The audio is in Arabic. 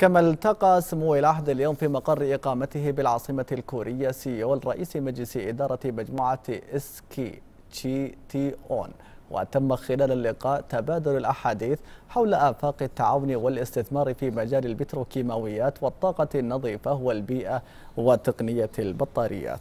كما التقى سمو العهد اليوم في مقر إقامته بالعاصمة الكورية سيول رئيس مجلس إدارة مجموعة إسكي تشي تي أون وتم خلال اللقاء تبادل الأحاديث حول آفاق التعاون والاستثمار في مجال البتروكيماويات والطاقة النظيفة والبيئة وتقنية البطاريات